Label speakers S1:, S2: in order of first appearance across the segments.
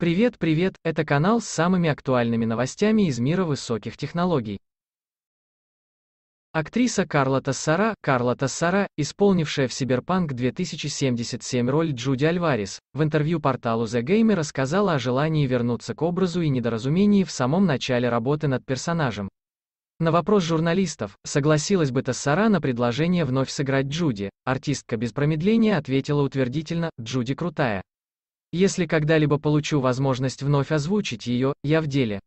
S1: Привет, привет, это канал с самыми актуальными новостями из мира высоких технологий. Актриса Карлота Сара, Карлота Сара, исполнившая в Cyberpunk 2077 роль Джуди Альварес, в интервью порталу The Gamer рассказала о желании вернуться к образу и недоразумении в самом начале работы над персонажем. На вопрос журналистов, согласилась бы Тассара на предложение вновь сыграть Джуди, артистка без промедления ответила утвердительно, Джуди крутая. Если когда-либо получу возможность вновь озвучить ее, я в деле.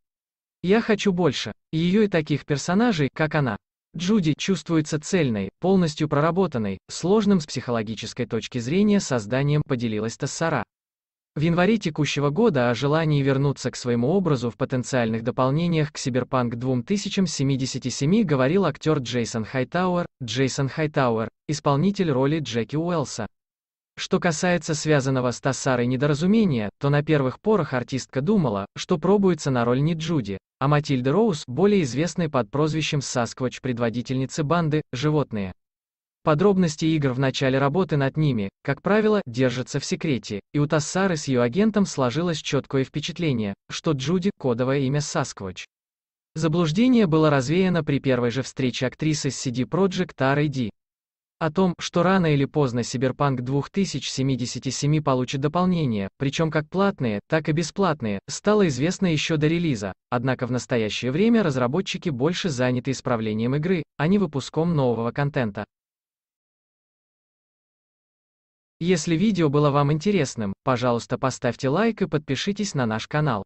S1: Я хочу больше. Ее и таких персонажей, как она. Джуди чувствуется цельной, полностью проработанной, сложным с психологической точки зрения созданием поделилась Тассара. В январе текущего года о желании вернуться к своему образу в потенциальных дополнениях к Cyberpunk 2077 говорил актер Джейсон Хайтауэр, Джейсон Хайтауэр, исполнитель роли Джеки Уэлса. Что касается связанного с Тассарой недоразумения, то на первых порах артистка думала, что пробуется на роль не Джуди, а Матильды Роуз, более известной под прозвищем Сасквач предводительницы банды «Животные». Подробности игр в начале работы над ними, как правило, держатся в секрете, и у Тассары с ее агентом сложилось четкое впечатление, что Джуди – кодовое имя Сасквач. Заблуждение было развеяно при первой же встрече актрисы с CD Projekt R&D о том, что рано или поздно Cyberpunk 2077 получит дополнения, причем как платные, так и бесплатные, стало известно еще до релиза, однако в настоящее время разработчики больше заняты исправлением игры, а не выпуском нового контента. Если видео было вам интересным, пожалуйста поставьте лайк и подпишитесь на наш канал.